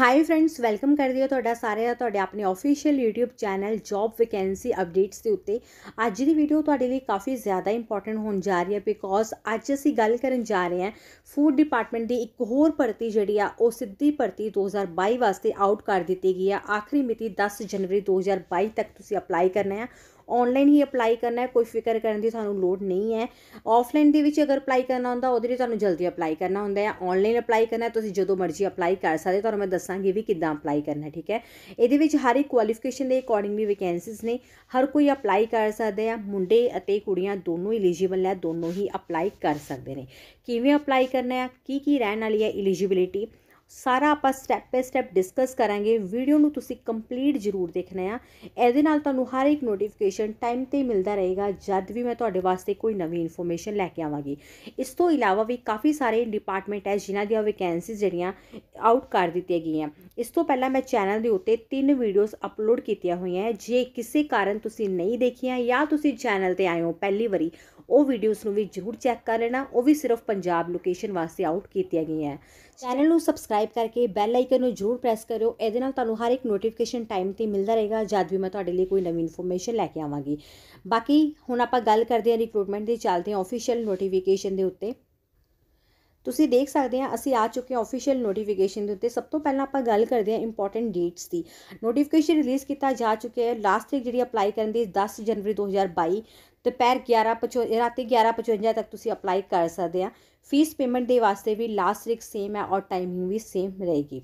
high friends welcome ਕਰਦੀ ਹਾਂ ਤੁਹਾਡਾ ਸਾਰਿਆਂ ਦਾ ਤੁਹਾਡੇ ਆਪਣੇ official YouTube channel job vacancy updates ਦੇ ਉੱਤੇ ਅੱਜ ਦੀ ਵੀਡੀਓ ਤੁਹਾਡੇ ਲਈ ਕਾਫੀ ਜ਼ਿਆਦਾ ਇੰਪੋਰਟੈਂਟ ਹੋਣ ਜਾ ਰਹੀ ਹੈ ਬਿਕੋਜ਼ ਅੱਜ ਅਸੀਂ ਗੱਲ ਕਰਨ ਜਾ ਰਹੇ ਹਾਂ ਫੂਡ ਡਿਪਾਰਟਮੈਂਟ ਦੀ ਇੱਕ ਹੋਰ ਭਰਤੀ ਜਿਹੜੀ ਆ ਉਹ ਸਿੱਧੀ ਭਰਤੀ 2022 ਵਾਸਤੇ ਆਊਟ ਕਰ ਦਿੱਤੀ ਗਈ ਆ ਆਖਰੀ ਮਿਤੀ 10 ਜਨਵਰੀ 2022 ਤੱਕ ਤੁਸੀਂ ਅਪਲਾਈ ਕਰਨਾ ਹੈ ਆਨਲਾਈਨ ਹੀ ਅਪਲਾਈ ਕਰਨਾ ਹੈ ਕੋਈ ਫਿਕਰ ਕਰਨ ਦੀ ਸਾਨੂੰ ਲੋੜ ਨਹੀਂ ਹੈ ਆਫਲਾਈਨ ਦੇ ਵਿੱਚ ਅਗਰ ਅਪਲਾਈ ਕਰਨਾ ਹੁੰਦਾ ਉਹਦੇ ਲਈ ਤੁਹਾਨੂੰ ਜਲਦੀ ਅਪਲਾਈ ਕਰਨਾ ਹੁੰਦਾ ਹੈ ਆਨਲਾਈਨ ਅਪਲਾਈ ਕਰਨਾ ਤੁਸੀਂ ਜਦੋਂ ਮਰਜ਼ੀ ਅਪਲਾਈ ਕਰ ਸਕਦੇ ਤੁਹਾਨੂੰ ਮੈਂ ਦੱਸਾਂਗੀ ਵੀ ਕਿੱਦਾਂ ਅਪਲਾਈ ਕਰਨਾ ਠੀਕ ਹੈ ਇਹਦੇ ਵਿੱਚ ਹਰ ਇੱਕ ਕੁਆਲੀਫਿਕੇਸ਼ਨ ਦੇ ਅਕੋਰਡਿੰਗ ਵੀ ਵੈਕੈਂਸੀਜ਼ ਨੇ ਹਰ ਕੋਈ ਅਪਲਾਈ ਕਰ ਸਕਦੇ ਆ ਮੁੰਡੇ ਅਤੇ ਕੁੜੀਆਂ ਦੋਨੋਂ ਐਲੀਜੀਬਲ ਹੈ ਦੋਨੋਂ ਹੀ ਅਪਲਾਈ ਕਰ ਸਕਦੇ ਨੇ ਕਿਵੇਂ ਅਪਲਾਈ ਕਰਨਾ ਹੈ ਕੀ ਕੀ ਰਹਿਣ ਵਾਲੀ ਹੈ ਐਲੀਜੀਬਿਲਿਟੀ ਸਾਰਾ ਆਪਾਂ ਸਟੈਪ ਬਾਈ ਸਟੈਪ ਡਿਸਕਸ ਕਰਾਂਗੇ ਵੀਡੀਓ ਨੂੰ ਤੁਸੀਂ ਕੰਪਲੀਟ ਜ਼ਰੂਰ ਦੇਖਣਾ ਆ ਇਹਦੇ ਨਾਲ ਤੁਹਾਨੂੰ ਹਰ ਇੱਕ ਨੋਟੀਫਿਕੇਸ਼ਨ ਟਾਈਮ ਤੇ ਮਿਲਦਾ ਰਹੇਗਾ ਜਦ ਵੀ ਮੈਂ ਤੁਹਾਡੇ ਵਾਸਤੇ ਕੋਈ ਨਵੀਂ ਇਨਫੋਰਮੇਸ਼ਨ ਲੈ ਕੇ ਆਵਾਂਗੀ ਇਸ ਤੋਂ ਇਲਾਵਾ ਵੀ ਕਾਫੀ ਸਾਰੇ ਡਿਪਾਰਟਮੈਂਟ ਹੈ ਜਿਨ੍ਹਾਂ ਦੀਆਂ ਵੈਕੈਂਸੀਜ਼ ਜਿਹੜੀਆਂ ਆਊਟ ਕਰ ਦਿੱਤੀਆਂ ਗਈਆਂ ਇਸ ਤੋਂ ਪਹਿਲਾਂ ਮੈਂ ਚੈਨਲ ਦੇ ਉੱਤੇ ਤਿੰਨ ਵੀਡੀਓਜ਼ ਅਪਲੋਡ ਕੀਤੀਆਂ ਹੋਈਆਂ ਜੇ ਕਿਸੇ ਕਾਰਨ ਤੁਸੀਂ ਨਹੀਂ ਦੇਖੀਆਂ ਜਾਂ ਤੁਸੀਂ ਚੈਨਲ ਤੇ ਆਏ ਹੋ ਪਹਿਲੀ ਵਾਰੀ ਉਹ ਵੀਡੀਓਜ਼ ਨੂੰ ਵੀ ਜ਼ਰੂਰ ਚੈੱਕ ਕਰ ਲੈਣਾ ਉਹ ਵੀ ਸਿਰਫ ਪੰਜਾਬ ਲੋਕੇਸ਼ਨ ਵਾਸਤੇ ਆਊਟ ਕੀਤੀਆਂ ਗਈਆਂ ਚੈਨਲ ਨੂੰ ਸਬਸਕ੍ਰਾਈਬ ਸਬਸਕ੍ਰਾਈਬ ਕਰਕੇ ਬੈਲ ਆਈਕਨ ਨੂੰ ਜ਼ਰੂਰ ਪ੍ਰੈਸ ਕਰਿਓ ਇਹਦੇ ਨਾਲ ਤੁਹਾਨੂੰ ਹਰ ਇੱਕ ਨੋਟੀਫਿਕੇਸ਼ਨ ਟਾਈਮ ਤੇ ਮਿਲਦਾ ਰਹੇਗਾ ਜਦ ਵੀ ਮੈਂ ਤੁਹਾਡੇ ਲਈ ਕੋਈ ਨਵੀਂ ਇਨਫੋਰਮੇਸ਼ਨ ਲੈ ਕੇ ਆਵਾਂਗੀ ਬਾਕੀ ਹੁਣ ਆਪਾਂ ਗੱਲ ਕਰਦੇ ਹਾਂ ਰਿਕਰੂਟਮੈਂਟ ਦੀ ਚੱਲਦੇ ਹਾਂ ਅਫੀਸ਼ੀਅਲ ਨੋਟੀਫਿਕੇਸ਼ਨ ਦੇ ਉੱਤੇ ਤੁਸੀਂ ਦੇਖ ਸਕਦੇ ਆ ਅਸੀਂ ਆ ਚੁੱਕੇ ਆ ਅਫੀਸ਼ੀਅਲ ਨੋਟੀਫਿਕੇਸ਼ਨ ਦੇ ਉੱਤੇ ਸਭ ਤੋਂ ਪਹਿਲਾਂ ਆਪਾਂ ਗੱਲ ਕਰਦੇ ਆ ਇੰਪੋਰਟੈਂਟ ਡੇਟਸ ਦੀ ਨੋਟੀਫਿਕੇਸ਼ਨ ਰਿਲੀਜ਼ ਕੀਤਾ ਜਾ ਚੁੱਕਿਆ ਹੈ ਲਾਸਟ ਤਰੀਕ ਜਿਹੜੀ ਅਪਲਾਈ ਕਰਨ ਦੀ 10 ਜਨਵਰੀ 2022 ਦੁਪਹਿਰ 11:55 ਰਾਤੀ 11:55 ਤੱਕ ਤੁਸੀਂ ਅਪਲਾਈ ਕਰ ਸਕਦੇ ਆ ਫੀਸ ਪੇਮੈਂਟ ਦੇ ਵਾਸਤੇ ਵੀ ਲਾਸਟ ਰਿਕ ਸੇਮ ਹੈ ਔਰ ਟਾਈਮਿੰਗ ਵੀ ਸੇਮ ਰਹੇਗੀ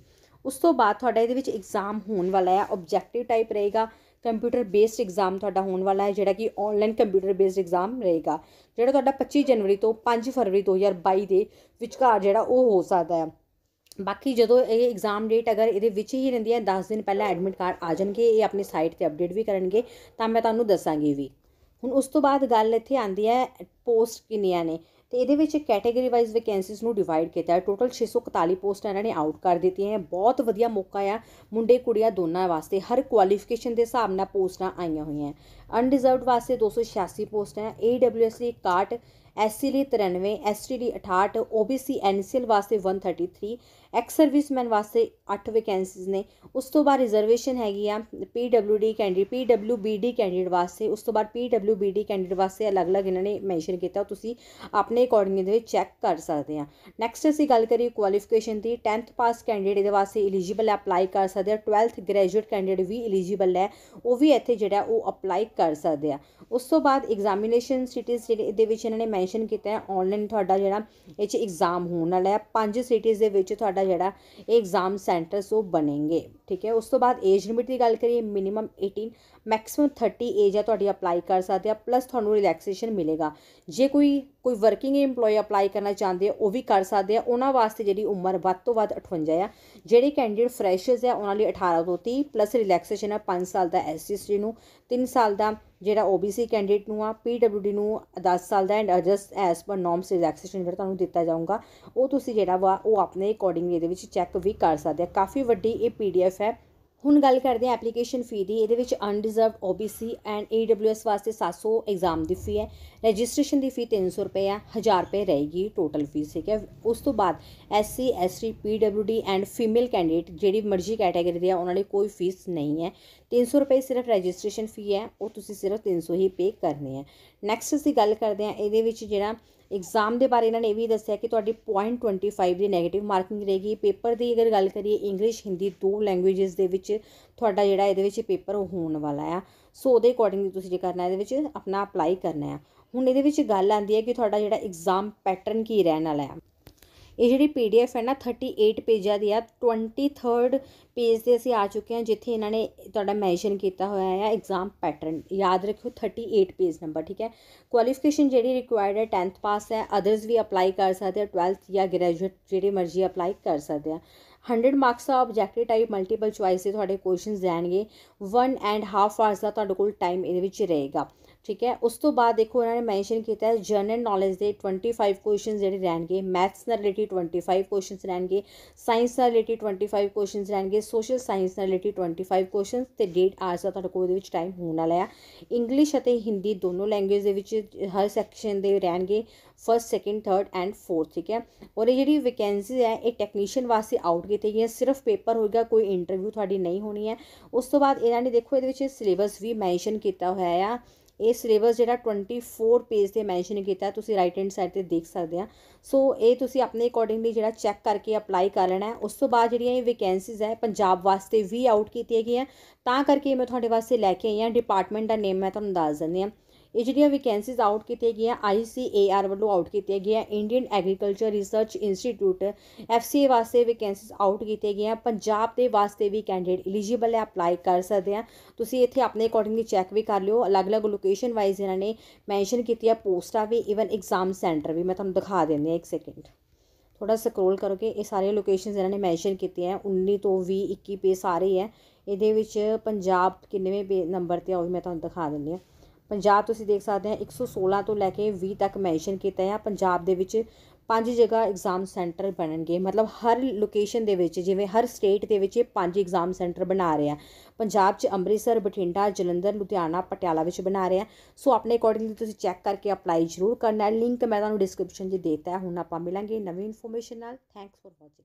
ਉਸ ਤੋਂ ਬਾਅਦ ਤੁਹਾਡਾ ਇਹਦੇ ਵਿੱਚ ਐਗਜ਼ਾਮ ਹੋਣ ਵਾਲਾ ਹੈ ਆਬਜੈਕਟਿਵ ਟਾਈਪ ਰਹੇਗਾ ਕੰਪਿਊਟਰ ਬੇਸਡ ਐਗਜ਼ਾਮ ਤੁਹਾਡਾ ਹੋਣ ਵਾਲਾ ਹੈ ਜਿਹੜਾ ਕਿ ਆਨਲਾਈਨ ਕੰਪਿਊਟਰ ਬੇਸਡ ਐਗਜ਼ਾਮ ਰਹੇਗਾ ਜਿਹੜਾ ਤੁਹਾਡਾ 25 ਜਨਵਰੀ ਤੋਂ 5 ਫਰਵਰੀ 2022 ਦੇ ਵਿਚਕਾਰ ਜਿਹੜਾ ਉਹ ਹੋ ਸਕਦਾ ਹੈ ਬਾਕੀ ਜਦੋਂ ਇਹ ਐਗਜ਼ਾਮ ਡੇਟ ਅਗਰ ਇਹਦੇ ਵਿੱਚ ਹੀ ਰਹਿੰਦੀ ਹੈ 10 ਦਿਨ ਪਹਿਲਾਂ ਐਡਮਿਟ ਕਾਰਡ ਆ ਜਾਣਗੇ ਇਹ ਆਪਣੀ ਸਾਈਟ ਤੇ ਅਪਡੇਟ ਵੀ ਕਰਨਗੇ ਤਾਂ ਮੈਂ ਤੁਹਾਨੂੰ ਦੱਸਾਂਗੀ ਵੀ ਹੁਣ ਉਸ ਤੋਂ ਬਾਅਦ ਗੱਲ ਇੱਥੇ ਆਂਦੀ ਹੈ ਪੋਸਟ ਕਿੰਨੀਆਂ ਨੇ ਤੇ ਇਹਦੇ ਵਿੱਚ ਕੈਟਾਗਰੀ ਵਾਈਜ਼ ਵੈਕੈਂਸੀਜ਼ ਨੂੰ ਡਿਵਾਈਡ ਕੀਤਾ ਹੈ ਟੋਟਲ 641 ਪੋਸਟਾਂ ਇਹਨਾਂ ਨੇ ਆਊਟ ਕਰ ਦਿੱਤੀਆਂ ਹੈ ਬਹੁਤ ਵਧੀਆ ਮੌਕਾ ਆ ਮੁੰਡੇ ਕੁੜੀਆਂ ਦੋਨਾਂ ਵਾਸਤੇ ਹਰ ਕੁਆਲੀਫਿਕੇਸ਼ਨ ਦੇ ਹਿਸਾਬ ਨਾਲ ਪੋਸਟਾਂ ਆਈਆਂ ਹੋਈਆਂ ਅਨਡਿਜ਼ਰਵਡ ਵਾਸਤੇ 286 ਪੋਸਟਾਂ ਹੈ AWS ਲਈ 61 ਐਸਸੀ ਲਈ 93 ਐਸਟੀ ਲਈ 68 ਓਬੀਸੀ ਐਨਸੀਐਲ ਵਾਸਤੇ 133 ਐਕਸ ਸਰਵਿਸਮੈਨ ਵਾਸਤੇ 8 ਵੈਕੈਂਸੀਜ਼ ਨੇ ਉਸ ਤੋਂ ਬਾਅਦ ਰਿਜ਼ਰਵੇਸ਼ਨ ਹੈਗੀ ਆ ਪੀਡਬਲਯੂਡੀ ਕੈਂਡੀ ਪੀਡਬਲਯੂਬੀਡੀ ਕੈਂਡੀਡੇਟ ਵਾਸਤੇ ਉਸ ਤੋਂ ਬਾਅਦ ਪੀਡਬਲਯੂਬੀਡੀ ਕੈਂਡੀਡੇਟ ਵਾਸਤੇ ਅਲੱਗ-ਅਲੱਗ ਇਹਨਾਂ ਨੇ ਮੈਂਸ਼ਨ ਕੀਤਾ ਤੁਸੀਂ ਆਪਣੇ ਅਕੋਰਡਿੰਗ ਇਹਦੇ ਵਿੱਚ ਚੈੱਕ ਕਰ ਸਕਦੇ ਆ ਨੈਕਸਟ ਅਸੀਂ ਗੱਲ ਕਰੀਏ ਕੁਆਲੀਫਿਕੇਸ਼ਨ ਦੀ 10th ਪਾਸ ਕੈਂਡੀਡੇਟ ਇਹਦੇ ਵਾਸਤੇ ਐਲੀਜੀਬਲ ਅਪਲਾਈ ਕਰ ਸਕਦੇ ਆ 12th ਗ੍ਰੈਜੂਏਟ ਕੈਂਡੀਡੇਟ ਵੀ ਐਲੀਜੀਬਲ ਹੈ ਉਹ ਵੀ ਇੱਥੇ ਜਿਹੜਾ ਉਹ ਅਪਲਾਈ ਕਰ ਸਕਦੇ ਆ ਉਸ ਤੋਂ ਬਾਅਦ ਐਗਜ਼ਾਮੀਨੇਸ਼ਨ ਸਿਟੀਜ਼ ਜਿਹੜੇ ਇਹਦੇ ਵਿੱਚ ਇਹਨਾਂ ਨੇ ਮੈਂਸ਼ਨ ਕੀਤਾ ਹੈ ਆਨਲਾਈਨ ਤੁਹਾਡਾ ਜਿਹੜਾ ਇਹ 'ਚ ਐਗਜ਼ਾਮ ਹੋਣ ਵਾਲਾ ਹੈ ਪੰਜ ਸਿਟੀਜ਼ ਦੇ ਵਿੱਚ ਤੁਹਾਡਾ ਜਿਹੜਾ ਇਹ ਐਗਜ਼ਾਮ ਸੈਂਟਰਸ ਉਹ ਬਣेंगे ਠੀਕ ਹੈ ਉਸ ਤੋਂ ਬਾਅਦ ਏਜ ਲਿਮਿਟ ਦੀ ਗੱਲ ਕਰੀਏ ਮਿਨੀਮਮ 18 ਮੈਕਸਿਮਮ 30 ਏਜ ਹੈ ਤੁਹਾਡੀ ਅਪਲਾਈ ਕਰ ਸਕਦੇ ਆ ਪਲੱਸ ਤੁਹਾਨੂੰ ਰਿਲੈਕਸੇਸ਼ਨ ਮਿਲੇਗਾ ਜੇ ਕੋਈ ਕੋਈ ਵਰਕਿੰਗ EMPLOYE ਅਪਲਾਈ ਕਰਨਾ ਚਾਹੁੰਦੇ ਆ ਉਹ ਵੀ ਕਰ ਸਕਦੇ ਆ ਉਹਨਾਂ ਵਾਸਤੇ ਜਿਹੜੀ ਉਮਰ ਵੱਧ ਤੋਂ ਵੱਧ 58 ਆ ਜਿਹੜੇ ਕੈਂਡੀਡੇਟ ਫਰੈਸ਼ਰਸ ਆ ਉਹਨਾਂ ਲਈ 18 ਤੋਂ 30 ਪਲੱਸ ਰਿਲੈਕਸੇਸ਼ਨ ਆ 5 ਸਾਲ ਦਾ ਐਸਟੀਸੀ ਨੂੰ 3 ਸਾਲ ਦਾ ਜਿਹੜਾ OBC ਕੈਂਡੀਡੇਟ ਨੂੰ ਆ PWD ਨੂੰ 10 ਸਾਲ ਦਾ and adjust as per norms relaxation ਜਿਹੜਾ ਤੁਹਾਨੂੰ ਦਿੱਤਾ ਜਾਊਗਾ ਉਹ ਤੁਸੀਂ ਜਿਹੜਾ ਵਾ ਉਹ ਆਪਣੇ ਅਕੋਰਡਿੰਗ ਇਹਦੇ ਵਿੱਚ ਚੈੱਕ ਵੀ ਕਰ ਸਕਦੇ ਆ ਕਾਫੀ ਵੱਡੀ ਇਹ PDF ਹੈ ਹੁਣ ਗੱਲ ਕਰਦੇ ਆ ਐਪਲੀਕੇਸ਼ਨ ਫੀ ਦੀ ਇਹਦੇ ਵਿੱਚ ਅਨਡਿਜ਼ਰਵਡ OBC ਐਂਡ AWS ਵਾਸਤੇ 700 ਐਗਜ਼ਾਮ ਦੀ ਫੀ ਹੈ ਰਜਿਸਟ੍ਰੇਸ਼ਨ ਦੀ ਫੀ 300 ਰੁਪਏ ਆ 1000 ਰੁਪਏ ਰਹੇਗੀ ਟੋਟਲ ਫੀਸ ਠੀਕ ਹੈ ਉਸ ਤੋਂ ਬਾਅਦ SC ST PWD and female candidate ਜਿਹੜੀ ਮਰਜ਼ੀ ਕੈਟਾਗਰੀ ਦੇ ਆ ਉਹਨਾਂ ਲਈ ਕੋਈ ਫੀਸ ਨਹੀਂ ਹੈ 300 ਰੁਪਏ ਸਿਰਫ ਰਜਿਸਟ੍ਰੇਸ਼ਨ ਫੀ ਹੈ ਉਹ ਤੁਸੀਂ ਸਿਰਫ 300 ਹੀ ਪੇ ਕਰਨੇ ਆ ਨੈਕਸਟ ਅਸੀਂ ਗੱਲ ਕਰਦੇ ਆ ਇਹਦੇ ਵਿੱਚ ਜਿਹੜਾ ਐਗਜ਼ਾਮ ਦੇ ਬਾਰੇ ਇਹਨਾਂ ਨੇ ਇਹ ਵੀ ਦੱਸਿਆ ਕਿ ਤੁਹਾਡੀ 0.25 ਦੀ 네ਗੇਟਿਵ ਮਾਰਕਿੰਗ ਰਹੇਗੀ ਪੇਪਰ ਦੀ ਅਗਰ ਗੱਲ ਕਰੀਏ ਇੰਗਲਿਸ਼ ਹਿੰਦੀ ਦੋ ਲੈਂਗੁਏਜਸ ਦੇ ਵਿੱਚ ਤੁਹਾਡਾ ਜਿਹੜਾ ਇਹਦੇ ਵਿੱਚ ਪੇਪਰ ਹੋਣ ਵਾਲਾ ਆ ਸੋ ਉਹਦੇ ਅਕੋਰਡਿੰਗਲੀ ਤੁਸੀਂ ਜੇ ਕਰਨਾ ਇਹਦੇ ਵਿੱਚ ਆਪਣਾ ਅਪਲਾਈ ਕਰਨਾ ਹੈ ਹੁਣ ਇਹਦੇ ਵਿੱਚ ਗੱਲ ਆਉਂਦੀ ਹੈ ਕਿ ਤੁਹਾਡਾ ਜਿਹੜਾ ਐਗਜ਼ਾਮ ਪੈਟਰਨ ਕੀ ਰਹਿਣ ਵਾਲਾ ਹੈ ਇਹ ਜਿਹੜੀ ਪੀਡੀਐਫ ਹੈ ਨਾ 38 ਪੇਜਾਂ ਦੀ ਆ 23rd ਪੇਜ ਤੇ ਅਸੀਂ ਆ ਚੁੱਕੇ ਹਾਂ ਜਿੱਥੇ ਇਹਨਾਂ ਨੇ ਤੁਹਾਡਾ ਮੈਂਸ਼ਨ ਕੀਤਾ ਹੋਇਆ ਹੈ ਐਗਜ਼ਾਮ ਪੈਟਰਨ ਯਾਦ ਰੱਖਿਓ 38 ਪੇਜ ਨੰਬਰ ਠੀਕ ਹੈ ਕੁਆਲੀਫਿਕੇਸ਼ਨ ਜਿਹੜੀ ਰਿਕੁਆਇਰਡ ਹੈ 10th ਪਾਸ ਹੈ ਅਦਰਸ ਵੀ ਅਪਲਾਈ ਕਰ ਸਕਦੇ ਆ 12th ਜਾਂ ਗ੍ਰੈਜੂਏਟ ਜਿਹੜੇ ਮਰਜ਼ੀ ਅਪਲਾਈ ਕਰ ਸਕਦੇ ਆ 100 ਮਾਰਕਸ ਦਾ ਆਬਜੈਕਟਿਵ ਟਾਈਪ ਮਲਟੀਪਲ ਚੁਆਇਸ ਦੇ ਤੁਹਾਡੇ ਕੁਐਸਚਨਸ ਜਾਣਗੇ 1 ਐਂਡ ਹਾਫ ਆਵਰਸ ਦਾ ਤੁਹਾਡੇ ਕੋਲ ਟਾਈਮ ਇਹਦੇ ਵਿੱਚ ਰਹੇਗਾ ਠੀਕ ਹੈ ਉਸ ਤੋਂ ਬਾਅਦ ਦੇਖੋ ਇਹਨਾਂ ਨੇ ਮੈਂਸ਼ਨ ਕੀਤਾ ਹੈ ਜਨਰਲ ਨੋਲੇਜ ਦੇ 25 ਕੁਐਸਚਨਸ ਜਿਹੜੇ ਰਹਿਣਗੇ ਮੈਥਸ ਨਾਲ ਰਿਲੇਟਡ 25 ਕੁਐਸਚਨਸ ਰਹਿਣਗੇ ਸਾਇੰਸ ਨਾਲ ਰਿਲੇਟਡ 25 ਕੁਐਸਚਨਸ ਰਹਿਣਗੇ ਸੋਸ਼ਲ ਸਾਇੰਸ ਨਾਲ ਰਿਲੇਟਡ 25 ਕੁਐਸਚਨਸ ਤੇ ਡੇਟ ਆਰਸ ਦਾ ਤੁਹਾਡੇ ਕੋਲ ਉਹਦੇ ਵਿੱਚ ਟਾਈਮ ਹੋਣ ਵਾਲਾ ਆ ਇੰਗਲਿਸ਼ ਅਤੇ ਹਿੰਦੀ ਦੋਨੋਂ ਲੈਂਗੁਏਜ ਦੇ ਵਿੱਚ ਹਰ ਸੈਕਸ਼ਨ ਦੇ ਰਹਿਣਗੇ first second third and fourth ਠੀਕ ਹੈ ਔਰ ਇਹ ਜਿਹੜੀ ਵੈਕੈਂਸੀ ਹੈ ਇਹ ਟੈਕਨੀਸ਼ੀਅਨ ਵਾਸਤੇ ਆਊਟ ਕੀਤੀ ਗਈ ਹੈ ਸਿਰਫ ਪੇਪਰ ਹੋਏਗਾ ਕੋਈ ਇੰਟਰਵਿਊ ਤੁਹਾਡੀ ਨਹੀਂ ਹੋਣੀ ਹੈ ਉਸ ਤੋਂ ਬਾਅਦ ਇਹਨਾਂ ਨੇ ਦੇਖੋ ਇਹਦੇ ਵਿੱਚ ਸਿਲੇਬਸ ਵੀ ਮੈਂਸ਼ਨ ਕੀਤਾ ਹੋਇਆ ਆ ਇਹ ਸਿਲੇਬਸ ਜਿਹੜਾ 24 ਪੇਜ ਤੇ ਮੈਂਸ਼ਨ ਕੀਤਾ ਤੁਸੀਂ ਰਾਈਟ ਹੈਂਡ ਸਾਈਡ ਤੇ ਦੇਖ ਸਕਦੇ ਆ ਸੋ ਇਹ ਤੁਸੀਂ ਆਪਣੇ ਅਕੋਰਡਿੰਗਲੀ ਜਿਹੜਾ ਚੈੱਕ ਕਰਕੇ ਅਪਲਾਈ ਕਰ ਲੈਣਾ ਉਸ ਤੋਂ ਬਾਅਦ ਜਿਹੜੀਆਂ ਇਹ ਵੈਕੈਂਸੀਜ਼ ਹੈ ਪੰਜਾਬ ਵਾਸਤੇ ਵੀ ਆਊਟ ਕੀਤੀਆਂ ਗਈਆਂ ਤਾਂ ਕਰਕੇ ਮੈਂ ਤੁਹਾਡੇ ਵਾਸਤੇ ਲੈ ਕੇ ਆਈ ਆ ਡਿਪਾਰਟਮੈਂਟ ਦਾ ਨੇਮ ਮੈਂ ਤੁਹਾਨੂੰ ਦੱਸ ਦਿੰਦੀ ਆ ਇਹ ਜਿਹੜੀਆਂ ਵੈਕੈਂਸੀਜ਼ ਆਊਟ ਕੀਤੀਆਂ ਗਈਆਂ ICAR ਵੱਲੋਂ ਆਊਟ ਕੀਤੀਆਂ ਗਈਆਂ Indian agriculture research institute FCA ਵਾਸਤੇ ਵੈਕੈਂਸੀਜ਼ ਆਊਟ ਕੀਤੀਆਂ ਗਈਆਂ ਪੰਜਾਬ ਦੇ ਵਾਸਤੇ ਵੀ ਕੈਂਡੀਡੇਟ ਐਲੀਜੀਬਲ ਹੈ ਅਪਲਾਈ ਕਰ ਸਕਦੇ ਆ ਤੁਸੀਂ ਇੱਥੇ ਆਪਣੇ ਅਕੋਰਡਿੰਗਲੀ ਚੈੱਕ ਵੀ ਕਰ ਲਿਓ ਅਲੱਗ-ਅਲੱਗ ਲੋਕੇਸ਼ਨ ਵਾਈਜ਼ ਇਹਨਾਂ ਨੇ ਮੈਂਸ਼ਨ ਕੀਤੀ ਹੈ ਪੋਸਟਾਂ ਵੀ ਇਵਨ ਐਗਜ਼ਾਮ ਸੈਂਟਰ ਵੀ ਮੈਂ ਤੁਹਾਨੂੰ ਦਿਖਾ ਦਿੰਦੀ ਹਾਂ 1 ਸੈਕਿੰਡ ਥੋੜਾ ਸਕਰੋਲ ਕਰੋਗੇ ਇਹ ਸਾਰੇ ਲੋਕੇਸ਼ਨਸ ਇਹਨਾਂ ਨੇ ਮੈਂਸ਼ਨ ਕੀਤੇ ਆ 19 ਤੋਂ 20 21 ਪੇ ਸਾਰੇ ਆ ਇਹਦੇ ਵਿੱਚ ਪੰਜਾਬ ਕਿੰਨੇਵੇਂ ਨੰਬਰ ਤੇ ਆ ਉਹ ਮੈਂ ਤੁਹਾਨੂੰ ਦਿਖਾ ਦਿੰਦੀ ਆ ਪੰਜਾਬ ਤੁਸੀਂ ਦੇਖ ਸਕਦੇ ਆ 116 ਤੋਂ ਲੈ ਕੇ 20 ਤੱਕ ਮੈਂਸ਼ਨ ਕੀਤਾ ਹੈ ਪੰਜਾਬ ਦੇ ਵਿੱਚ ਪੰਜ ਜਗ੍ਹਾ ਐਗਜ਼ਾਮ ਸੈਂਟਰ ਬਣਨਗੇ ਮਤਲਬ ਹਰ ਲੋਕੇਸ਼ਨ ਦੇ ਵਿੱਚ ਜਿਵੇਂ ਹਰ ਸਟੇਟ ਦੇ ਵਿੱਚ ਇਹ ਪੰਜ ਐਗਜ਼ਾਮ ਸੈਂਟਰ ਬਣਾ ਰਹੇ ਆ ਪੰਜਾਬ 'ਚ ਅੰਮ੍ਰਿਤਸਰ ਬਠਿੰਡਾ ਜਲੰਧਰ ਲੁਧਿਆਣਾ ਪਟਿਆਲਾ ਵਿੱਚ ਬਣਾ ਰਹੇ ਆ ਸੋ ਆਪਣੇ ਅਕੋਰਡਿੰਗਲੀ ਤੁਸੀਂ ਚੈੱਕ ਕਰਕੇ ਅਪਲਾਈ ਜ਼ਰੂਰ ਕਰਨਾ ਹੈ ਲਿੰਕ ਮੈਂ ਤੁਹਾਨੂੰ ਡਿਸਕ੍ਰਿਪਸ਼ਨ 'ਚ ਦੇਤਾ ਹੈ ਹੁਣ ਆਪਾਂ ਮਿਲਾਂਗੇ ਨਵੀਂ ਇਨਫੋਰਮੇਸ਼ਨ ਨਾਲ ਥੈਂਕਸ ਫॉर ਵਾਚਿੰਗ